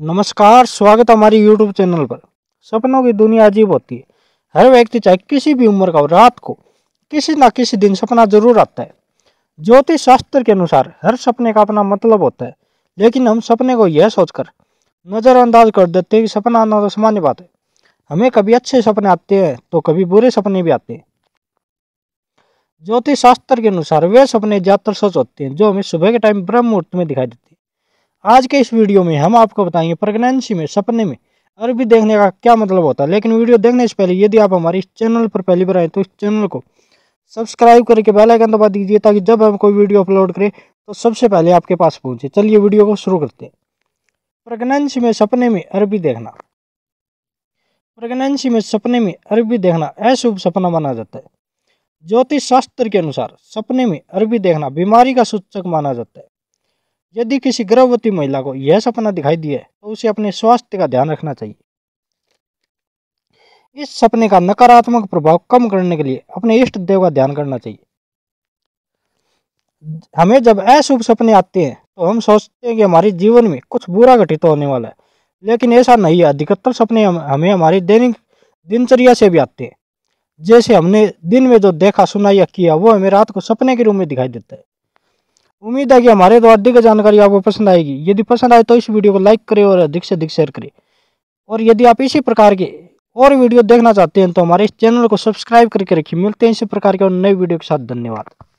नमस्कार स्वागत है हमारी यूट्यूब चैनल पर सपनों की दुनिया अजीब होती है हर व्यक्ति चाहे किसी भी उम्र का हो रात को किसी ना किसी दिन सपना जरूर आता है ज्योतिष शास्त्र के अनुसार हर सपने का अपना मतलब होता है लेकिन हम सपने को यह सोचकर नज़रअंदाज कर देते हैं कि सपना आना तो सामान्य बात है हमें कभी अच्छे सपने आते हैं तो कभी बुरे सपने भी आते हैं ज्योतिष शास्त्र के अनुसार वे सपने ज़्यादातर सोच होते हैं जो हमें सुबह के टाइम ब्रह्म मुहूर्त में दिखाई देते हैं आज के इस वीडियो में हम आपको बताएंगे प्रेगनेंसी में सपने में अरबी देखने का क्या मतलब होता है लेकिन वीडियो देखने से पहले यदि आप हमारे इस चैनल पर पहली बार आए तो इस चैनल को सब्सक्राइब करके बेल आइकन दबा दीजिए ताकि जब हम कोई वीडियो अपलोड करें तो सबसे पहले आपके पास पहुंचे चलिए वीडियो को शुरू करते हैं प्रेगनेंसी में सपने में अरबी देखना प्रेगनेंसी में सपने में अरबी देखना अशुभ सपना माना जाता है ज्योतिष शास्त्र के अनुसार सपने में अरबी देखना बीमारी का सूचक माना जाता है यदि किसी गर्भवती महिला को यह सपना दिखाई दिए तो उसे अपने स्वास्थ्य का ध्यान रखना चाहिए इस सपने का नकारात्मक प्रभाव कम करने के लिए अपने इष्ट देव का ध्यान करना चाहिए हमें जब अशुभ सपने आते हैं तो हम सोचते हैं कि हमारे जीवन में कुछ बुरा घटित होने वाला है लेकिन ऐसा नहीं है अधिकतर सपने हम, हमें हमारी दैनिक दिनचर्या से भी आते हैं जैसे हमने दिन में जो देखा सुना या किया वो हमें रात को सपने के रूप में दिखाई देता है उम्मीद है कि हमारे द्वारा दी गई जानकारी आपको पसंद आएगी यदि पसंद आए तो इस वीडियो को लाइक करें और अधिक से अधिक शेयर करें और यदि आप इसी प्रकार के और वीडियो देखना चाहते हैं तो हमारे इस चैनल को सब्सक्राइब करके रखिए मिलते हैं इसी प्रकार के और नए वीडियो के साथ धन्यवाद